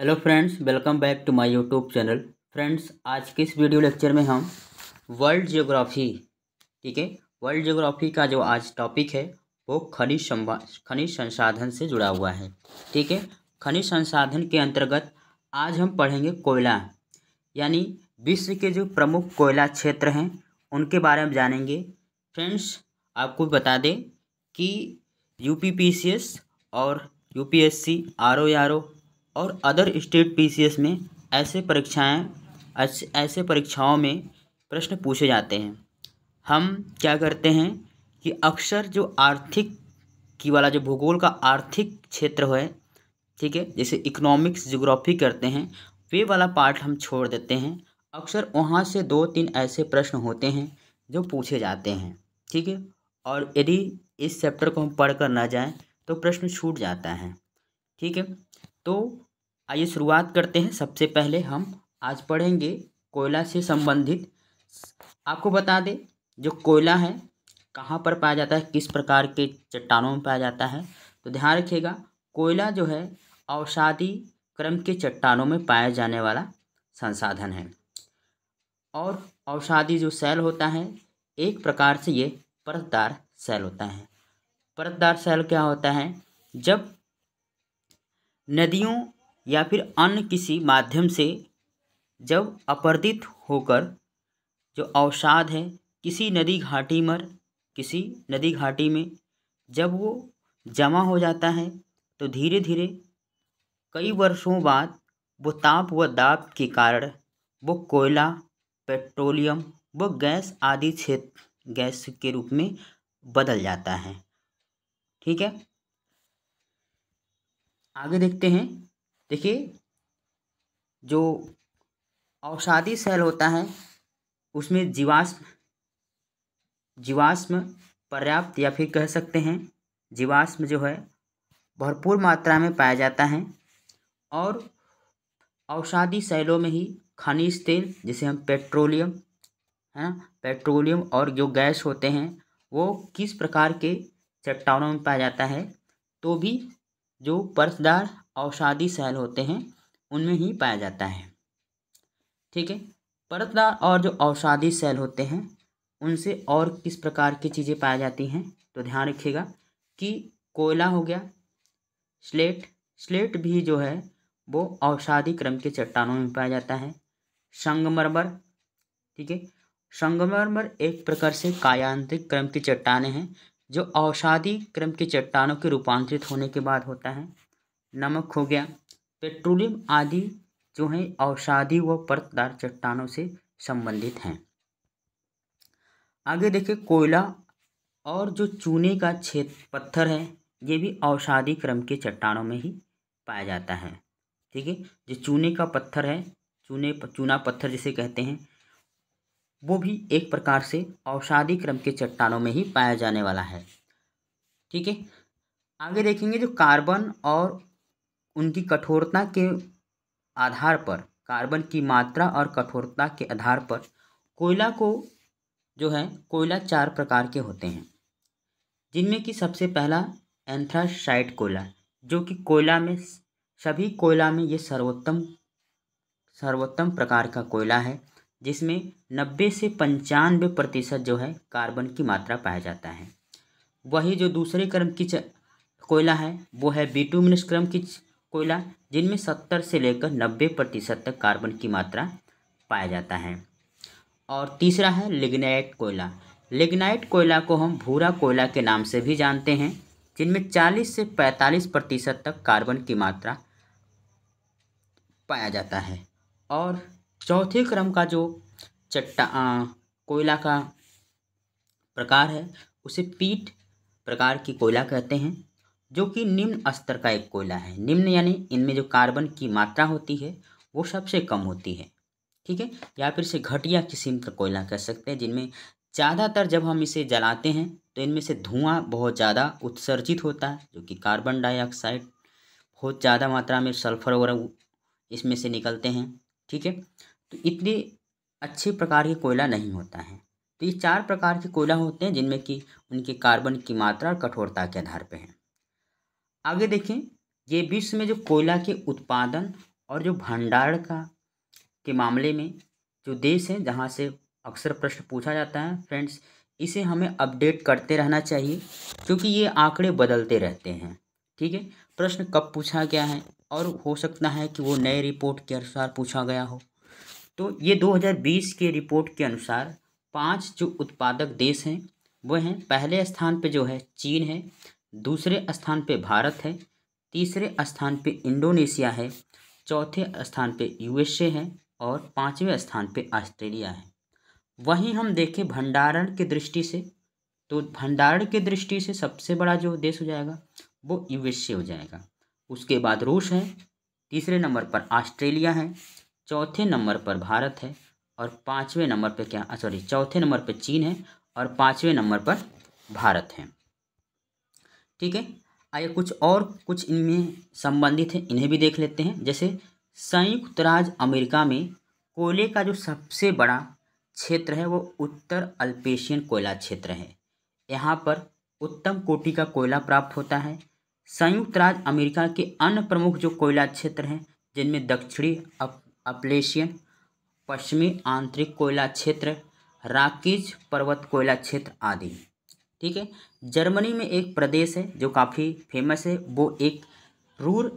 Hello friends welcome back to my YouTube channel friends आज के इस वीडियो लेक्चर में हम वर्ल्ड जियोग्राफी ठीक है वर्ल्ड जियोग्राफी का जो आज टॉपिक है वो खनिज खनिज संसाधन से जुड़ा हुआ है ठीक है खनिज संसाधन के अंतर्गत आज हम पढ़ेंगे कोयला यानी विश्व के जो प्रमुख कोयला क्षेत्र हैं उनके बारे में जानेंगे फ्रेंड्स आपको बता दें कि यू और यू पी एस और अदर स्टेट पीसीएस में ऐसे परीक्षाएं ऐसे परीक्षाओं में प्रश्न पूछे जाते हैं हम क्या करते हैं कि अक्सर जो आर्थिक की वाला जो भूगोल का आर्थिक क्षेत्र है ठीक है जैसे इकोनॉमिक्स जोग्राफी करते हैं वे वाला पार्ट हम छोड़ देते हैं अक्सर वहाँ से दो तीन ऐसे प्रश्न होते हैं जो पूछे जाते हैं ठीक है और यदि इस चैप्टर को हम पढ़ कर ना जाएं तो प्रश्न छूट जाता है ठीक है तो आइए शुरुआत करते हैं सबसे पहले हम आज पढ़ेंगे कोयला से संबंधित आपको बता दें जो कोयला है कहाँ पर पाया जाता है किस प्रकार के चट्टानों में पाया जाता है तो ध्यान रखिएगा कोयला जो है औषादी क्रम के चट्टानों में पाया जाने वाला संसाधन है और औषादी जो सेल होता है एक प्रकार से ये परतदार सेल होता है परतदार सेल क्या होता है जब नदियों या फिर अन्य किसी माध्यम से जब अपर्दित होकर जो अवसाद है किसी नदी घाटी मर किसी नदी घाटी में जब वो जमा हो जाता है तो धीरे धीरे कई वर्षों बाद वो ताप व दाब के कारण वो कोयला पेट्रोलियम व गैस आदि क्षेत्र गैस के रूप में बदल जाता है ठीक है आगे देखते हैं देखिए जो औषादी सेल होता है उसमें जीवाश्म जीवाश्म पर्याप्त या फिर कह सकते हैं जीवाश्म जो है भरपूर मात्रा में पाया जाता है और औषादी सेलों में ही खनिज तेल जिसे हम पेट्रोलियम है ना पेट्रोलियम और जो गैस होते हैं वो किस प्रकार के चट्टानों में पाया जाता है तो भी जो पर्सदार औषादी शैल होते हैं उनमें ही पाया जाता है ठीक है परतदार और जो औषादी शैल होते हैं उनसे और किस प्रकार की चीज़ें पाई जाती हैं तो ध्यान रखिएगा कि कोयला हो गया स्लेट स्लेट भी जो है वो औषादी क्रम के चट्टानों में पाया जाता है संगमरमर ठीक है संगमरमर एक प्रकार से कायांत्रिक क्रम की चट्टाने हैं जो औषादी क्रम की चट्टानों के रूपांतरित होने के बाद होता है नमक हो गया पेट्रोलियम आदि जो हैं औषाधि व परतदार चट्टानों से संबंधित हैं आगे देखें कोयला और जो चूने का क्षेत्र पत्थर है ये भी औषाधि क्रम के चट्टानों में ही पाया जाता है ठीक है जो चूने का पत्थर है चूने चूना पत्थर जिसे कहते हैं वो भी एक प्रकार से औषाधि क्रम के चट्टानों में ही पाया जाने वाला है ठीक है आगे देखेंगे जो कार्बन और उनकी कठोरता के आधार पर कार्बन की मात्रा और कठोरता के आधार पर कोयला को जो है कोयला चार प्रकार के होते हैं जिनमें कि सबसे पहला एंथ्रासाइट कोयला जो कि कोयला में सभी कोयला में ये सर्वोत्तम सर्वोत्तम प्रकार का कोयला है जिसमें नब्बे से पंचानवे प्रतिशत जो है कार्बन की मात्रा पाया जाता है वही जो दूसरे क्रम की कोयला है वो है बीटूमिनस क्रम की कोयला जिनमें सत्तर से लेकर नब्बे प्रतिशत तक कार्बन की मात्रा पाया जाता है और तीसरा है लिग्नाइट कोयला लिग्नाइट कोयला को हम भूरा कोयला के नाम से भी जानते हैं जिनमें चालीस से पैंतालीस प्रतिशत तक कार्बन की मात्रा पाया जाता है और चौथे क्रम का जो चट्टा कोयला का प्रकार है उसे पीट प्रकार की कोयला कहते हैं जो कि निम्न स्तर का एक कोयला है निम्न यानी इनमें जो कार्बन की मात्रा होती है वो सबसे कम होती है ठीक है या फिर इसे घटिया किस्म का कोयला कह सकते हैं जिनमें ज़्यादातर जब हम इसे जलाते हैं तो इनमें से धुआं बहुत ज़्यादा उत्सर्जित होता है जो कि कार्बन डाइऑक्साइड बहुत ज़्यादा मात्रा में सल्फर वगैरह इसमें से निकलते हैं ठीक है तो इतने अच्छे प्रकार के कोयला नहीं होता है तो ये चार प्रकार के कोयला होते हैं जिनमें कि उनके कार्बन की मात्रा और कठोरता के आधार पर है आगे देखें ये विश्व में जो कोयला के उत्पादन और जो भंडारण का के मामले में जो देश है जहाँ से अक्सर प्रश्न पूछा जाता है फ्रेंड्स इसे हमें अपडेट करते रहना चाहिए क्योंकि ये आंकड़े बदलते रहते हैं ठीक है प्रश्न कब पूछा गया है और हो सकता है कि वो नए रिपोर्ट के अनुसार पूछा गया हो तो ये 2020 के रिपोर्ट के अनुसार पांच जो उत्पादक देश हैं वह हैं पहले स्थान पे जो है चीन है दूसरे स्थान पे भारत है तीसरे स्थान पे इंडोनेशिया है चौथे स्थान पे यूएसए है और पाँचवें स्थान पे ऑस्ट्रेलिया है वहीं हम देखें भंडारण की दृष्टि से तो भंडारण की दृष्टि से सबसे बड़ा जो देश हो जाएगा वो यूएसए हो जाएगा उसके बाद रूस है तीसरे नंबर पर ऑस्ट्रेलिया है चौथे नंबर पर भारत है और पाँचवें नंबर पर क्या सॉरी चौथे नंबर पर चीन है और पाँचवें नंबर पर भारत है ठीक है आइए कुछ और कुछ इनमें संबंधित है इन्हें भी देख लेते हैं जैसे संयुक्त राज्य अमेरिका में कोयले का जो सबसे बड़ा क्षेत्र है वो उत्तर अल्पेशियन कोयला क्षेत्र है यहाँ पर उत्तम कोटि का कोयला प्राप्त होता है संयुक्त राज्य अमेरिका के अन्य प्रमुख जो कोयला क्षेत्र हैं जिनमें दक्षिणी अपलेशियन पश्चिमी आंतरिक कोयला क्षेत्र राकेज पर्वत कोयला क्षेत्र आदि ठीक है जर्मनी में एक प्रदेश है जो काफ़ी फेमस है वो एक रूर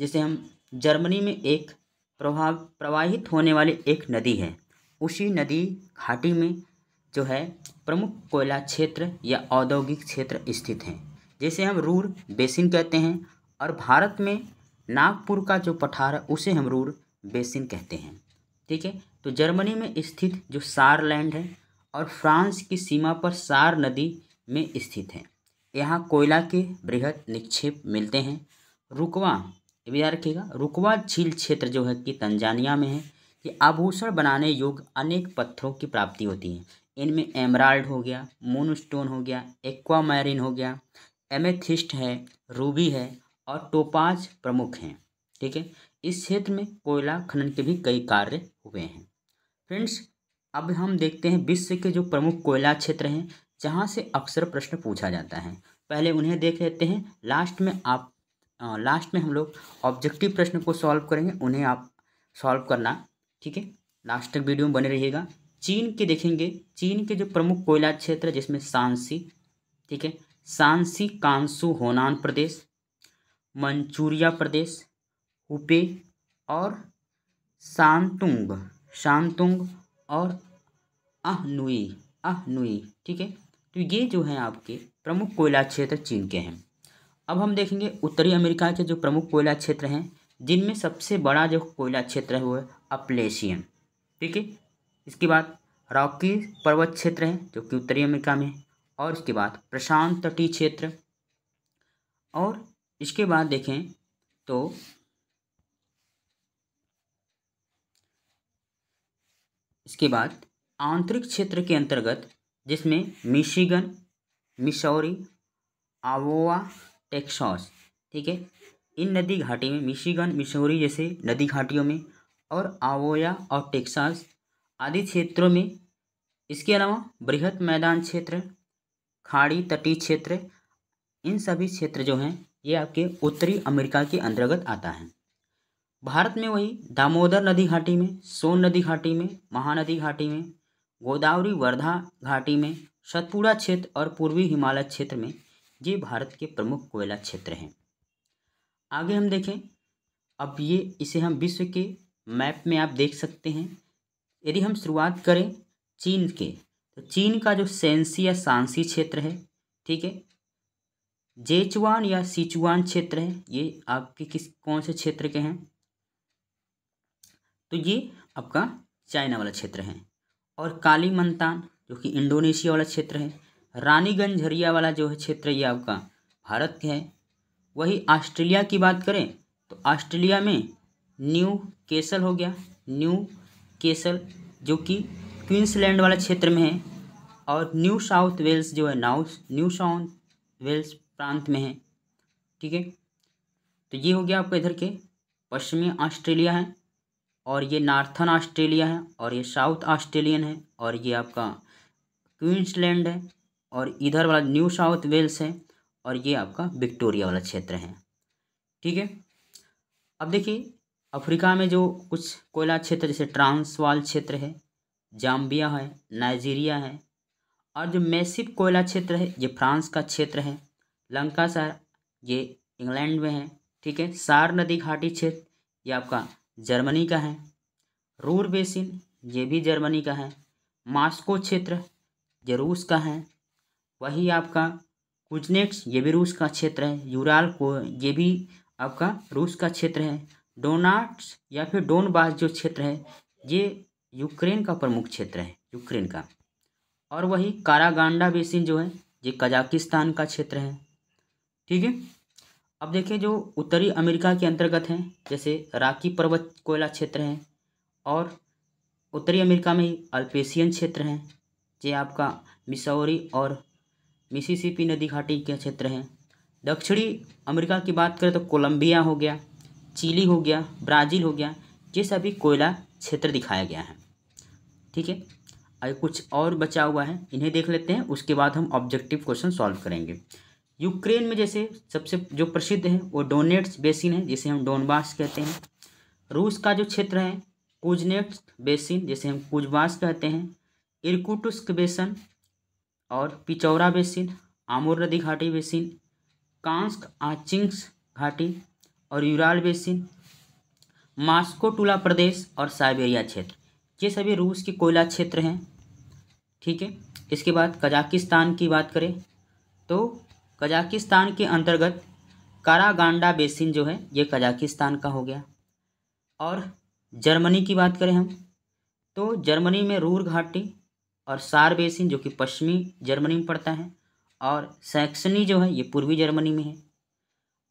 जिसे हम जर्मनी में एक प्रभाव प्रवाहित होने वाली एक नदी है उसी नदी घाटी में जो है प्रमुख कोयला क्षेत्र या औद्योगिक क्षेत्र स्थित हैं जैसे हम रूर बेसिन कहते हैं और भारत में नागपुर का जो पठार है उसे हम रूर बेसिन कहते हैं ठीक है तो जर्मनी में स्थित जो सार लैंड है और फ्रांस की सीमा पर सार नदी में स्थित है यहाँ कोयला के बृहद निक्षेप मिलते हैं रुकवा भी याद रखिएगा रुकवा झील क्षेत्र जो है कि तंजानिया में है कि आभूषण बनाने योग्य अनेक पत्थरों की प्राप्ति होती है इनमें एमराल्ड हो गया मोनस्टोन स्टोन हो गया एक्वामैरिन हो गया एमेथिस्ट है रूबी है और टोपाज प्रमुख हैं ठीक है इस क्षेत्र में कोयला खनन के भी कई कार्य हुए हैं फ्रेंड्स अब हम देखते हैं विश्व के जो प्रमुख कोयला क्षेत्र हैं जहाँ से अक्सर प्रश्न पूछा जाता है पहले उन्हें देख लेते हैं लास्ट में आप आ, लास्ट में हम लोग ऑब्जेक्टिव प्रश्न को सॉल्व करेंगे उन्हें आप सॉल्व करना ठीक है लास्ट तक वीडियो में बने रहिएगा चीन के देखेंगे चीन के जो प्रमुख कोयला क्षेत्र जिसमें सांसी ठीक है सांसी कांसू होनान प्रदेश मंचूरिया प्रदेश हुपे और शांतुंग शांतुंग और अहनुई अहनुई ठीक है तो ये जो हैं आपके प्रमुख कोयला क्षेत्र चीन के हैं अब हम देखेंगे उत्तरी अमेरिका के जो प्रमुख कोयला क्षेत्र हैं जिनमें सबसे बड़ा जो कोयला क्षेत्र है वो है अपलेशियन ठीक है इसके बाद रॉकी पर्वत क्षेत्र है जो कि उत्तरी अमेरिका में और इसके बाद प्रशांत तटीय क्षेत्र और इसके बाद देखें तो इसके बाद आंतरिक क्षेत्र के अंतर्गत जिसमें मिशिगन मिसौरी आवोवा टेक्सास ठीक है इन नदी घाटी में मिशिगन मिसौरी जैसे नदी घाटियों में और आवोया और टेक्सास आदि क्षेत्रों में इसके अलावा बृहत मैदान क्षेत्र खाड़ी तटीय क्षेत्र इन सभी क्षेत्र जो हैं ये आपके उत्तरी अमेरिका के अंतर्गत आता है भारत में वही दामोदर नदी घाटी में सोन नदी घाटी में महानदी घाटी में गोदावरी वर्धा घाटी में सतपुड़ा क्षेत्र और पूर्वी हिमालय क्षेत्र में ये भारत के प्रमुख कोयला क्षेत्र हैं आगे हम देखें अब ये इसे हम विश्व के मैप में आप देख सकते हैं यदि हम शुरुआत करें चीन के तो चीन का जो सेंसी या सांसी क्षेत्र है ठीक है जेचुआन या सिचुआन क्षेत्र है ये आपके किस कौन से क्षेत्र के हैं तो ये आपका चाइना वाला क्षेत्र है और काली मंतान जो कि इंडोनेशिया वाला क्षेत्र है रानीगंज झरिया वाला जो है क्षेत्र ये आपका भारत के है वही ऑस्ट्रेलिया की बात करें तो ऑस्ट्रेलिया में न्यू केसल हो गया न्यू केसल जो कि क्वींसलैंड वाला क्षेत्र में है और न्यू साउथ वेल्स जो है नाउस न्यू साउथ वेल्स प्रांत में है ठीक है तो ये हो गया आपका इधर के पश्चिमी ऑस्ट्रेलिया है और ये नार्थन ऑस्ट्रेलिया है और ये साउथ ऑस्ट्रेलियन है और ये आपका क्वींसलैंड है और इधर वाला न्यू साउथ वेल्स है और ये आपका विक्टोरिया वाला क्षेत्र है ठीक है अब देखिए अफ्रीका में जो कुछ कोयला क्षेत्र जैसे ट्रांसवाल क्षेत्र है जाम्बिया है नाइजीरिया है और जो मैसिव कोयला क्षेत्र है ये फ्रांस का क्षेत्र है लंका सर ये इंग्लैंड में है ठीक है सार नदी घाटी क्षेत्र ये आपका जर्मनी का है रूर बेसिन ये भी जर्मनी का है मास्को क्षेत्र ये रूस का है वही आपका कुजनेक्स ये भी रूस का क्षेत्र है यूराल को ये भी आपका रूस का क्षेत्र है डोनाट्स या फिर डोनबास जो क्षेत्र है ये यूक्रेन का प्रमुख क्षेत्र है यूक्रेन का और वही कारागांडा बेसिन जो है ये कजाकिस्तान का क्षेत्र है ठीक है अब देखें जो उत्तरी अमेरिका के अंतर्गत हैं जैसे राकी पर्वत कोयला क्षेत्र हैं और उत्तरी अमेरिका में ही अल्पेशियन क्षेत्र हैं ये आपका मिसौरी और मिसिसिपी नदी घाटी के क्षेत्र हैं दक्षिणी अमेरिका की बात करें तो कोलंबिया हो गया चिली हो गया ब्राज़ील हो गया ये सभी कोयला क्षेत्र दिखाया गया है ठीक है अभी कुछ और बचा हुआ है इन्हें देख लेते हैं उसके बाद हम ऑब्जेक्टिव क्वेश्चन सॉल्व करेंगे यूक्रेन में जैसे सबसे जो प्रसिद्ध है वो डोनेट्स बेसिन है जिसे हम डोनबास कहते हैं रूस का जो क्षेत्र है कुजनेट्स बेसिन जिसे हम कुजबास कहते हैं इर्कुटुस्क बेसन और पिचौरा बेसिन आमोर नदी घाटी बेसिन कांस्क आचिंग्स घाटी और यूराल बेसिन मास्को टूला प्रदेश और साइबेरिया क्षेत्र ये सभी रूस के कोयला क्षेत्र हैं ठीक है इसके बाद कजाकिस्तान की बात करें तो कजाकिस्तान के अंतर्गत कारागांडा बेसिन जो है ये कजाकिस्तान का हो गया और जर्मनी की बात करें हम तो जर्मनी में रूर घाटी और सार बेसिन जो कि पश्चिमी जर्मनी में पड़ता है और सैक्सनी जो है ये पूर्वी जर्मनी में है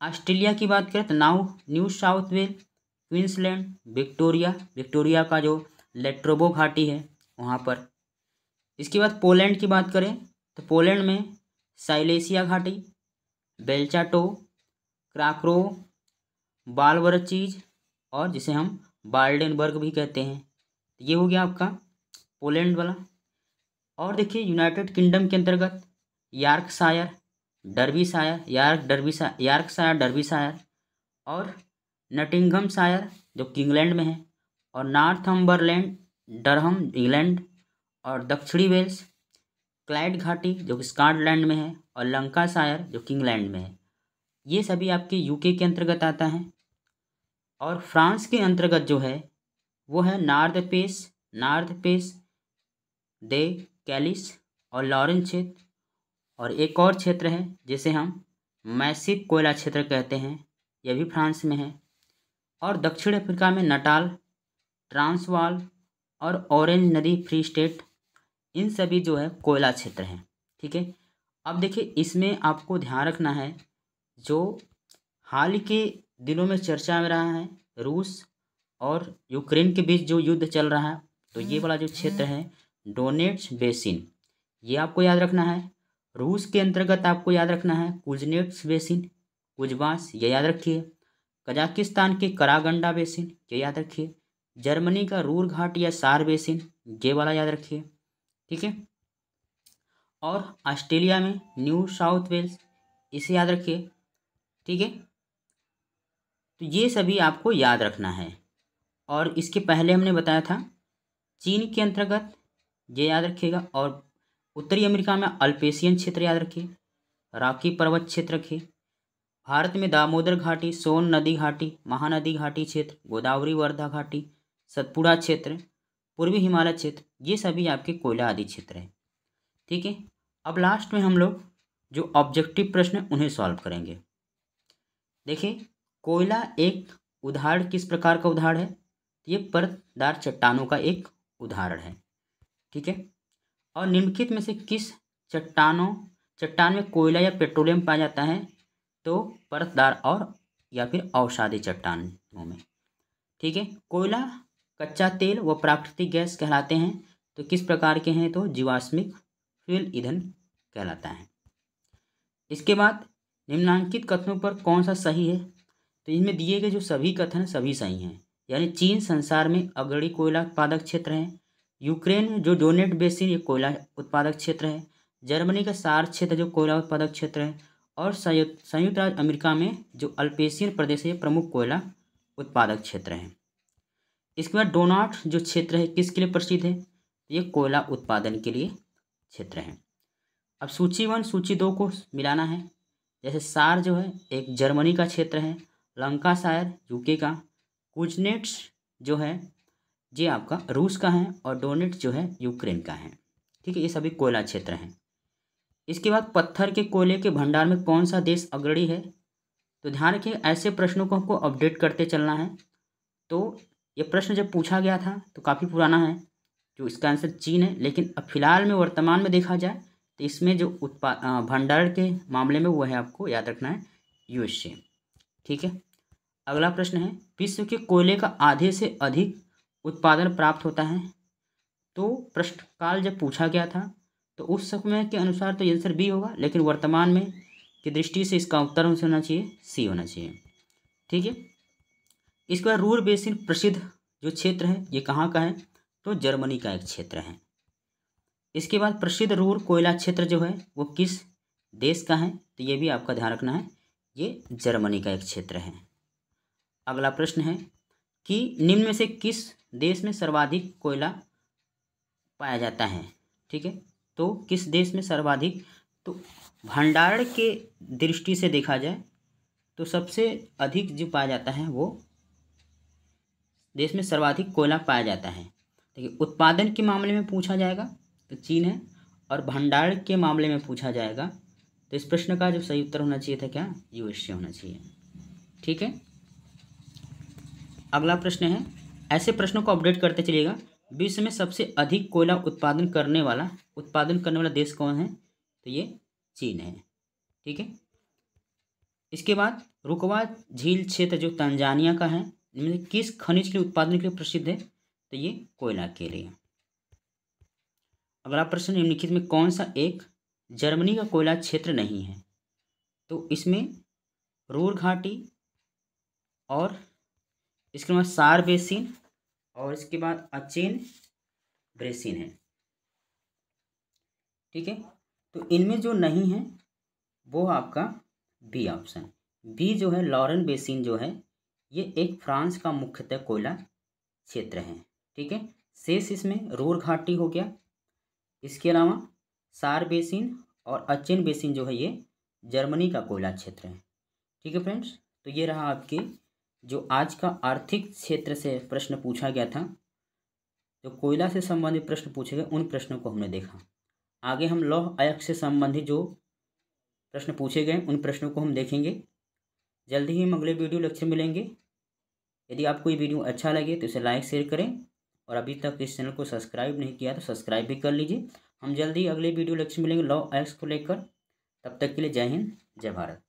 ऑस्ट्रेलिया की बात करें तो now New South Wales Queensland Victoria Victoria का जो लेट्रोबो घाटी है वहाँ पर इसके बाद पोलैंड की बात करें तो पोलैंड में साइलेसिया घाटी बेल्चाटो क्राक्रो बालवर चीज और जिसे हम बाल्डनबर्ग भी कहते हैं तो ये हो गया आपका पोलैंड वाला और देखिए यूनाइटेड किंगडम के अंतर्गत यार्कशायर शायर यार्क डरबी शायर यार्कशायर शायर और नटिंगम शायर जो कि इंग्लैंड में है और नॉर्थ हम्बरलैंड डरहम इंग्लैंड और दक्षिणी वेल्स क्लाइड घाटी जो कि स्कॉटलैंड में है और लंका शायर जो किंगलैंड में है ये सभी आपके यूके के अंतर्गत आता है और फ्रांस के अंतर्गत जो है वो है north Pas north Pas de Calais और लॉरेंस क्षेत्र और एक और क्षेत्र है जिसे हम मैसिक कोयला क्षेत्र कहते हैं यह भी फ्रांस में है और दक्षिण अफ्रीका में नटाल ट्रांसवाल और ऑरेंज नदी फ्री स्टेट इन सभी जो है कोयला क्षेत्र हैं ठीक है अब देखिए इसमें आपको ध्यान रखना है जो हाल के दिनों में चर्चा में रहा है रूस और यूक्रेन के बीच जो युद्ध चल रहा है तो ये वाला जो क्षेत्र हम्म। है डोनेट्स बेसिन ये आपको याद रखना है रूस के अंतर्गत आपको याद रखना है कुजनेट्स बेसिन कुजबास ये याद रखिए कजाकिस्तान के करागंडा बेसिन ये याद रखिए जर्मनी का रूर घाट या सार बेसिन ये वाला याद रखिए ठीक है और ऑस्ट्रेलिया में न्यू साउथ वेल्स इसे याद रखिए ठीक है तो ये सभी आपको याद रखना है और इसके पहले हमने बताया था चीन के अंतर्गत ये याद रखिएगा और उत्तरी अमेरिका में अल्पेशियन क्षेत्र याद रखिए राखी पर्वत क्षेत्र रखिए भारत में दामोदर घाटी सोन नदी घाटी महानदी घाटी क्षेत्र गोदावरी वर्धा घाटी सतपुड़ा क्षेत्र पूर्वी हिमालय क्षेत्र ये सभी आपके कोयला आदि क्षेत्र हैं ठीक है अब लास्ट में हम लोग जो ऑब्जेक्टिव प्रश्न है उन्हें सॉल्व करेंगे देखिए कोयला एक उदाहरण किस प्रकार का उदाहरण है तो ये परतदार चट्टानों का एक उदाहरण है ठीक है और निम्नलिखित में से किस चट्टानों चट्टान में कोयला या पेट्रोलियम पाया जाता है तो परतदार और या फिर औषादी चट्टानों में ठीक है कोयला कच्चा तेल व प्राकृतिक गैस कहलाते हैं तो किस प्रकार के हैं तो जीवाश्मिक फ्यूल ईंधन कहलाता है इसके बाद निम्नांकित कथनों पर कौन सा सही है तो इनमें दिए गए जो सभी कथन सभी सही हैं यानी चीन संसार में अग्रणी कोयला उत्पादक क्षेत्र है यूक्रेन जो डोनेट बेसिन ये कोयला उत्पादक क्षेत्र है जर्मनी का सार क्षेत्र जो कोयला उत्पादक क्षेत्र है और संयुक्त संयुक्त राज्य अमेरिका में जो अल्पेशियन प्रदेश है प्रमुख कोयला उत्पादक क्षेत्र हैं इसके बाद डोनाट जो क्षेत्र है किसके लिए प्रसिद्ध है तो ये कोयला उत्पादन के लिए क्षेत्र है अब सूची वन सूची दो को मिलाना है जैसे सार जो है एक जर्मनी का क्षेत्र है लंका शायर यूके का कुजनेट्स जो है ये आपका रूस का है और डोनेट जो है यूक्रेन का है ठीक है ये सभी कोयला क्षेत्र हैं इसके बाद पत्थर के कोयले के भंडार में कौन सा देश अग्रणी है तो ध्यान रखिए ऐसे प्रश्नों को हमको अपडेट करते चलना है तो ये प्रश्न जब पूछा गया था तो काफ़ी पुराना है जो इसका आंसर चीन है लेकिन अब फिलहाल में वर्तमान में देखा जाए तो इसमें जो उत्पाद भंडारण के मामले में वो है आपको याद रखना है यूएसए ठीक है अगला प्रश्न है विश्व के कोयले का आधे से अधिक उत्पादन प्राप्त होता है तो प्रश्नकाल जब पूछा गया था तो उस समय के अनुसार तो आंसर बी होगा लेकिन वर्तमान में की दृष्टि से इसका उत्तर होना चाहिए सी होना चाहिए ठीक है इसके बाद रूर बेसिन प्रसिद्ध जो क्षेत्र है ये कहाँ का है तो जर्मनी का एक क्षेत्र है इसके बाद प्रसिद्ध रूर कोयला क्षेत्र जो है वो किस देश का है तो ये भी आपका ध्यान रखना है ये जर्मनी का एक क्षेत्र है अगला प्रश्न है कि निम्न में से किस देश में सर्वाधिक कोयला पाया जाता है ठीक है तो किस देश में सर्वाधिक तो भंडारण के दृष्टि से देखा जाए तो सबसे अधिक जो पाया जाता है वो देश में सर्वाधिक कोयला पाया जाता है देखिए उत्पादन के मामले में पूछा जाएगा तो चीन है और भंडारण के मामले में पूछा जाएगा तो इस प्रश्न का जो सही उत्तर होना चाहिए था क्या यूएसए होना चाहिए ठीक है अगला प्रश्न है ऐसे प्रश्नों को अपडेट करते चलिएगा विश्व में सबसे अधिक कोयला उत्पादन करने वाला उत्पादन करने वाला देश कौन है तो ये चीन है ठीक है इसके बाद रुकवा झील क्षेत्र जो तंजानिया का है इनमें किस खनिज के उत्पादन के लिए प्रसिद्ध है तो ये कोयला के लिए अगला प्रश्न निम्नलिखित में कौन सा एक जर्मनी का कोयला क्षेत्र नहीं है तो इसमें रूर घाटी और इसके बाद सार बेसिन और इसके बाद अचेन ब्रेसिन है ठीक है तो इनमें जो नहीं है वो आपका बी ऑप्शन बी जो है लॉरेन बेसिन जो है ये एक फ्रांस का मुख्यतः कोयला क्षेत्र है ठीक है शेष इसमें रोर घाटी हो गया इसके अलावा सार बेसिन और अचेन बेसिन जो है ये जर्मनी का कोयला क्षेत्र है ठीक है फ्रेंड्स तो ये रहा आपके जो आज का आर्थिक क्षेत्र से प्रश्न पूछा गया था जो कोयला से संबंधित प्रश्न पूछे गए उन प्रश्नों को हमने देखा आगे हम लौह अयक से संबंधित जो प्रश्न पूछे गए उन प्रश्नों को हम देखेंगे जल्दी ही हम अगले वीडियो लेक्चर मिलेंगे यदि आपको ये वीडियो अच्छा लगे तो इसे लाइक शेयर करें और अभी तक इस चैनल को सब्सक्राइब नहीं किया तो सब्सक्राइब भी कर लीजिए हम जल्दी अगले वीडियो लेक्चर मिलेंगे लॉ एक्स को लेकर तब तक के लिए जय हिंद जय भारत